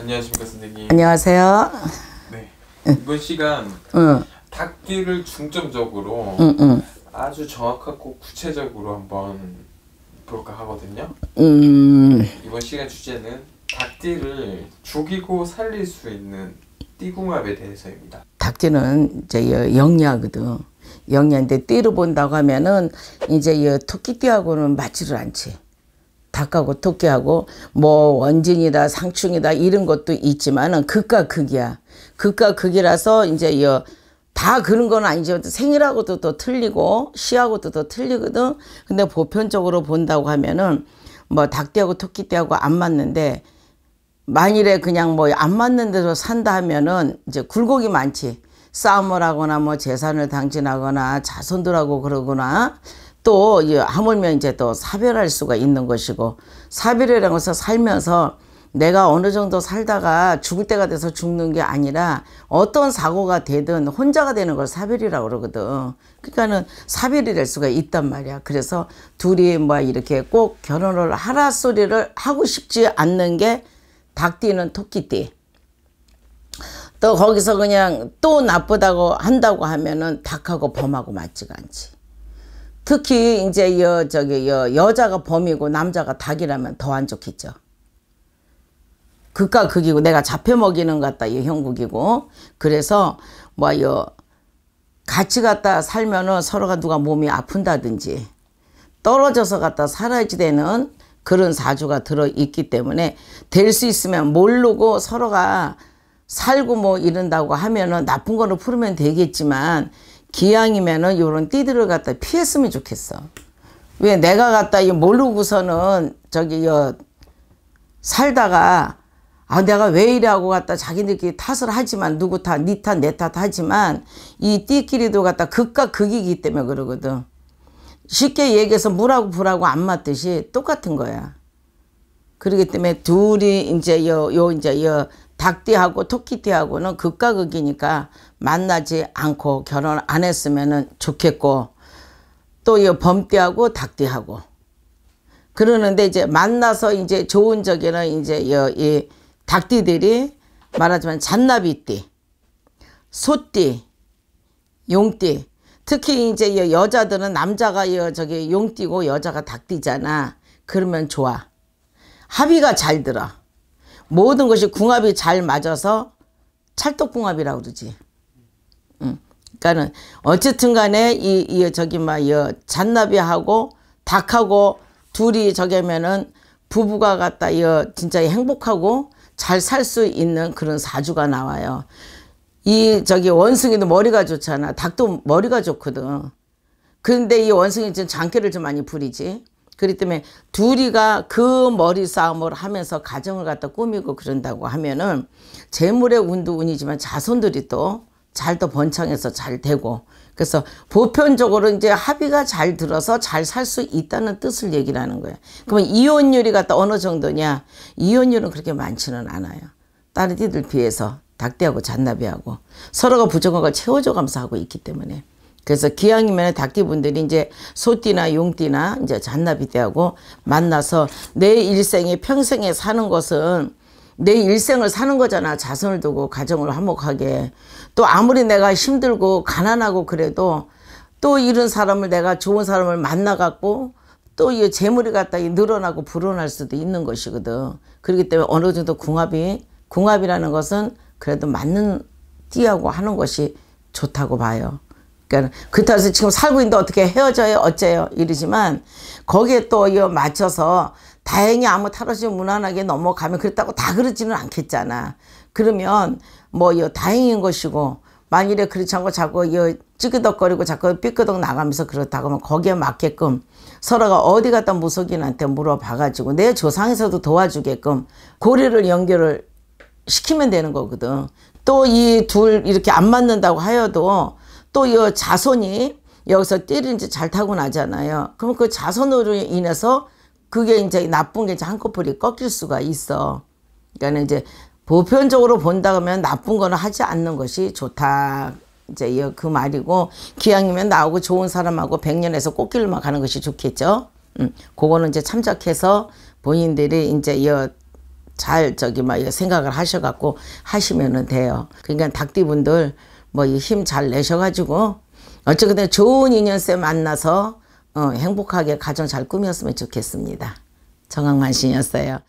안녕하십니까 선생님. 안녕하세요. 네. 이번 시간 응. 닭띠를 중점적으로 응, 응. 아주 정확하고 구체적으로 한번 볼까 하거든요. 음. 이번 시간 주제는 닭띠를 죽이고 살릴 수 있는 띠궁합에 대해서입니다. 닭띠는 이제 영리하거든. 영리한데 띠로 본다고 하면은 이제 토끼띠하고는 맞지를 않지. 닭하고 토끼하고 뭐 원진이다 상충이다 이런 것도 있지만은 극과 극이야. 극과 극이라서 이제 여 다 그런 건 아니지만 생일하고도 또 틀리고 시하고도 또 틀리거든. 근데 보편적으로 본다고 하면은 뭐 닭띠하고 토끼띠하고 안 맞는데 만일에 그냥 뭐 안 맞는 데서 산다 하면은 이제 굴곡이 많지. 싸움을 하거나 뭐 재산을 당진하거나 자손들하고 그러거나 또 하물며 이제 또 사별할 수가 있는 것이고 사별이라는 것은 살면서 내가 어느 정도 살다가 죽을 때가 돼서 죽는 게 아니라 어떤 사고가 되든 혼자가 되는 걸 사별이라고 그러거든. 그러니까는 사별이 될 수가 있단 말이야. 그래서 둘이 뭐 이렇게 꼭 결혼을 하라 소리를 하고 싶지 않는 게 닭띠는 토끼띠. 또 거기서 그냥 또 나쁘다고 한다고 하면은 닭하고 범하고 맞지가 않지. 특히 이제 여 저기 여 여자가 범이고 남자가 닭이라면 더 안 좋겠죠. 극과 극이고 내가 잡혀 먹이는 것 같다 이 형국이고 그래서 뭐여 같이 갔다 살면은 서로가 누가 몸이 아픈다든지 떨어져서 갔다 살아야지 되는 그런 사주가 들어 있기 때문에 될 수 있으면 모르고 서로가 살고 뭐 이런다고 하면은 나쁜 거로 풀으면 되겠지만 기왕이면은 요런 띠들을 갖다 피했으면 좋겠어. 왜 내가 갖다 이 모르고서는 저기 여 살다가 아 내가 왜 이래 하고 갖다 자기들끼리 탓을 하지만 누구 탓, 니 탓, 내 탓 하지만 이 띠끼리도 갖다 극과 극이기 때문에 그러거든. 쉽게 얘기해서 물하고 불하고 안 맞듯이 똑같은 거야. 그러기 때문에 둘이 이제 여, 요 이제 여 닭띠하고 토끼띠하고는 극과 극이니까 만나지 않고 결혼 안 했으면 좋겠고 또 이 범띠하고 닭띠하고 그러는데 이제 만나서 이제 좋은 적에는 이제 이 닭띠들이 말하자면 잔나비띠, 소띠, 용띠 특히 이제 여자들은 남자가 저기 용띠고 여자가 닭띠잖아 그러면 좋아 합의가 잘 들어 모든 것이 궁합이 잘 맞아서 찰떡궁합이라고 그러지. 그러니까는 어쨌든 간에 이, 이 저기 막여 잔나비하고 닭하고 둘이 저게면은 부부가 갖다 여 진짜 행복하고 잘 살 수 있는 그런 사주가 나와요. 이 저기 원숭이도 머리가 좋잖아. 닭도 머리가 좋거든. 근데 이 원숭이 지금 장기를 좀 많이 부리지. 그렇기 때문에 둘이가 그 머리 싸움을 하면서 가정을 갖다 꾸미고 그런다고 하면은 재물의 운도 운이지만 자손들이 또 잘 더 번창해서 잘 되고 그래서 보편적으로 이제 합의가 잘 들어서 잘 살 수 있다는 뜻을 얘기 하는 거예요. 그러면 이혼율이 갖다 어느 정도냐? 이혼율은 그렇게 많지는 않아요. 다른 이들 비해서 닭대하고 잔나비하고 서로가 부족한 걸 채워줘 감사하고 있기 때문에. 그래서 기왕이면 닭띠분들이 이제 소띠나 용띠나 이제 잔나비띠하고 만나서 내 일생에 평생에 사는 것은 내 일생을 사는 거잖아. 자손을 두고 가정을 화목하게. 또 아무리 내가 힘들고 가난하고 그래도 또 이런 사람을 내가 좋은 사람을 만나갖고 또 이 재물이 갖다 늘어나고 불어날 수도 있는 것이거든. 그렇기 때문에 어느 정도 궁합이 궁합이라는 것은 그래도 맞는 띠하고 하는 것이 좋다고 봐요. 그러니까 그렇다고 해서 지금 살고 있는데 어떻게 헤어져요 어째요 이러지만 거기에 또 이어 맞춰서 다행히 아무 탈 없이 무난하게 넘어가면 그렇다고 다 그러지는 않겠잖아 그러면 뭐이거 다행인 것이고 만일에 그렇지 않고 자꾸 이거 찌그덕거리고 자꾸 삐끄덕 나가면서 그렇다고 하면 거기에 맞게끔 서로가 어디 갔다 무속인한테 물어봐가지고 내 조상에서도 도와주게끔 고리를 연결을 시키면 되는 거거든. 또 이 둘 이렇게 안 맞는다고 하여도 또이 자손이 여기서 때리 이제 잘 타고 나잖아요. 그럼 그 자손으로 인해서 그게 이제 나쁜 게 이제 한꺼풀이 꺾일 수가 있어. 그러니까 는 이제 보편적으로 본다 그러면 나쁜 거는 하지 않는 것이 좋다. 이제 그 말이고 기왕이면 나오고 좋은 사람하고 백년에서 꽃길로만 가는 것이 좋겠죠. 음, 그거는 이제 참작해서 본인들이 이제 이잘 저기 막 생각을 하셔갖고 하시면은 돼요. 그러니까 닭띠분들 뭐힘잘 내셔가지고 어쨌든 좋은 인연쌤 만나서 어, 행복하게 가정 잘 꾸몄으면 좋겠습니다. 정황만신이었어요.